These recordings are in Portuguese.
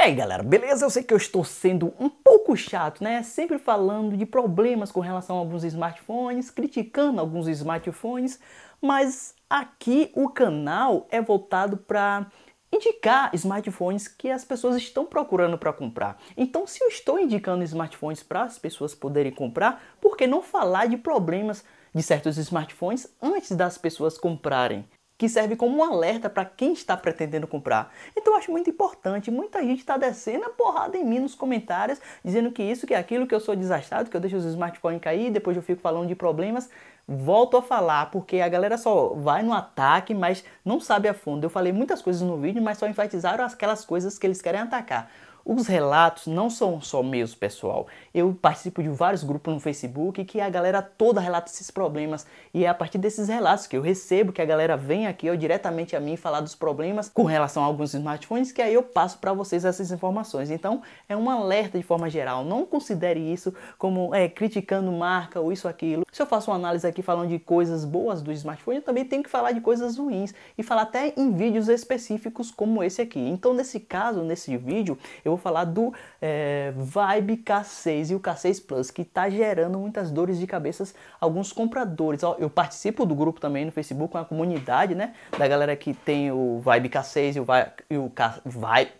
E é aí galera, beleza? Eu sei que eu estou sendo um pouco chato, né? Sempre falando de problemas com relação a alguns smartphones, criticando alguns smartphones, mas aqui o canal é voltado para indicar smartphones que as pessoas estão procurando para comprar. Então, se eu estou indicando smartphones para as pessoas poderem comprar, por que não falar de problemas de certos smartphones antes das pessoas comprarem? que serve como um alerta para quem está pretendendo comprar. Então eu acho muito importante, muita gente está descendo a porrada em mim nos comentários, dizendo que isso, que aquilo, que eu sou desastrado, que eu deixo os smartphones cair, depois eu fico falando de problemas. Volto a falar, porque a galera só vai no ataque, mas não sabe a fundo. Eu falei muitas coisas no vídeo, mas só enfatizaram aquelas coisas que eles querem atacar. Os relatos não são só meus, pessoal. Eu participo de vários grupos no Facebook que a galera toda relata esses problemas e é a partir desses relatos que eu recebo que a galera vem aqui ou diretamente a mim falar dos problemas com relação a alguns smartphones que aí eu passo para vocês essas informações. Então é um alerta de forma geral. Não considere isso como é, criticando marca ou isso aquilo. Se eu faço uma análise aqui falando de coisas boas do smartphone, eu também tenho que falar de coisas ruins e falar até em vídeos específicos como esse aqui. Então nesse caso, nesse vídeo, eu eu vou falar do é, Vibe K6 e o K6 Plus, que está gerando muitas dores de cabeça alguns compradores. Eu participo do grupo também no Facebook, uma comunidade, né? Da galera que tem o Vibe K6 e o, Vi e o K Vibe,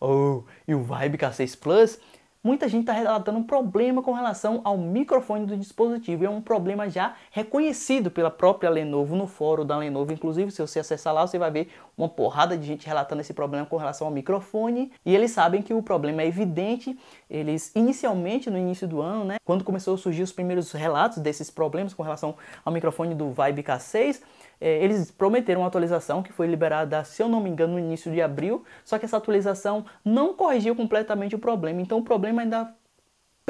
oh, e o Vibe K6 Plus. Muita gente está relatando um problema com relação ao microfone do dispositivo. É um problema já reconhecido pela própria Lenovo no fórum da Lenovo. Inclusive, se você acessar lá, você vai ver uma porrada de gente relatando esse problema com relação ao microfone, e eles sabem que o problema é evidente. Eles inicialmente no início do ano, né, quando começou a surgir os primeiros relatos desses problemas com relação ao microfone do Vibe K6, eh, eles prometeram uma atualização que foi liberada, se eu não me engano, no início de abril, só que essa atualização não corrigiu completamente o problema, então o problema ainda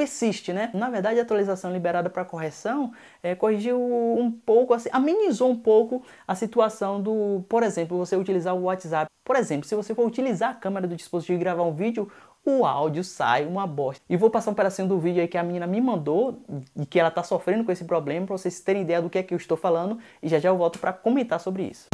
persiste, né? Na verdade, a atualização liberada para correção é, corrigiu um pouco, assim, amenizou um pouco a situação do, por exemplo, você utilizar o WhatsApp. Por exemplo, se você for utilizar a câmera do dispositivo e gravar um vídeo, o áudio sai uma bosta. E vou passar um pedacinho do vídeo aí que a menina me mandou e que ela tá sofrendo com esse problema para vocês terem ideia do que é que eu estou falando e já já eu volto para comentar sobre isso.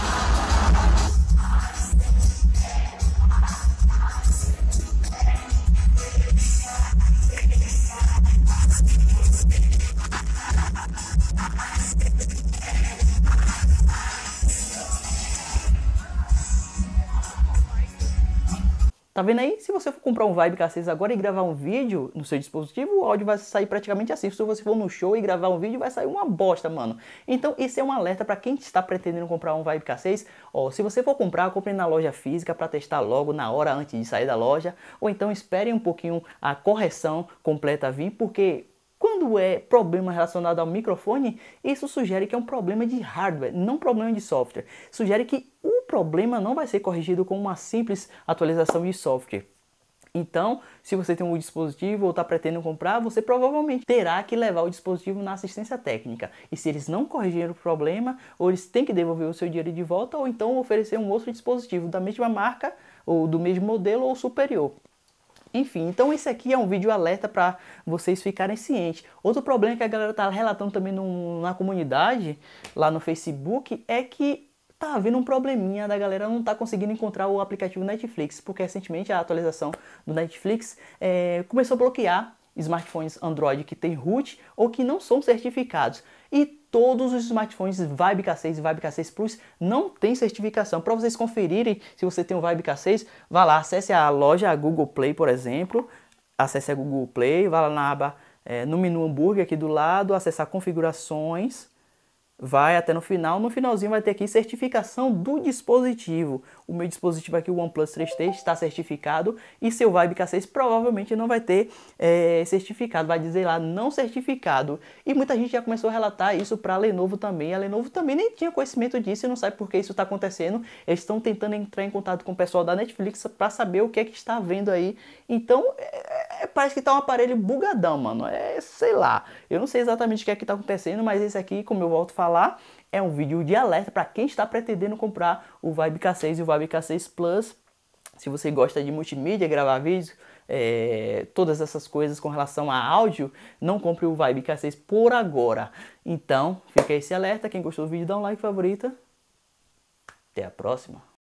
Tá vendo aí? Se você for comprar um Vibe K6 agora e gravar um vídeo no seu dispositivo, o áudio vai sair praticamente assim. Se você for no show e gravar um vídeo, vai sair uma bosta, mano. Então, esse é um alerta para quem está pretendendo comprar um Vibe K6. Ó, se você for comprar, compre na loja física para testar logo na hora antes de sair da loja, ou então espere um pouquinho a correção completa vir, porque quando é problema relacionado ao microfone, isso sugere que é um problema de hardware, não problema de software. Sugere que o problema não vai ser corrigido com uma simples atualização de software. Então, se você tem um dispositivo ou está pretendendo comprar, você provavelmente terá que levar o dispositivo na assistência técnica. E se eles não corrigirem o problema, ou eles têm que devolver o seu dinheiro de volta, ou então oferecer um outro dispositivo da mesma marca, ou do mesmo modelo, ou superior. Enfim, então esse aqui é um vídeo alerta para vocês ficarem cientes. Outro problema que a galera está relatando também no, na comunidade, lá no Facebook, é que tá havendo um probleminha da galera não tá conseguindo encontrar o aplicativo Netflix, porque recentemente a atualização do Netflix é, começou a bloquear smartphones Android que tem root ou que não são certificados. E todos os smartphones Vibe K6 e Vibe K6 Plus não têm certificação. Para vocês conferirem se você tem um Vibe K6, vá lá, acesse a loja Google Play, por exemplo. Acesse a Google Play, vá lá na aba, é, no menu hambúrguer aqui do lado, acessar configurações vai até no final. No finalzinho vai ter aqui certificação do dispositivo. O meu dispositivo aqui, o OnePlus 3T, está certificado e seu Vibe K6 provavelmente não vai ter é, certificado, vai dizer lá não certificado. E muita gente já começou a relatar isso para a Lenovo também. A Lenovo também nem tinha conhecimento disso e não sabe por que isso está acontecendo. Eles estão tentando entrar em contato com o pessoal da Netflix para saber o que é que está vendo aí. Então, é, parece que tá um aparelho bugadão, mano. É, sei lá. Eu não sei exatamente o que é que tá acontecendo, mas esse aqui, como eu volto a falar, é um vídeo de alerta para quem está pretendendo comprar o Vibe K6 e o Vibe K6 Plus. Se você gosta de multimídia, gravar vídeos, é, todas essas coisas com relação a áudio, não compre o Vibe K6 por agora. Então, fica esse alerta. Quem gostou do vídeo, dá um like favorita. Até a próxima.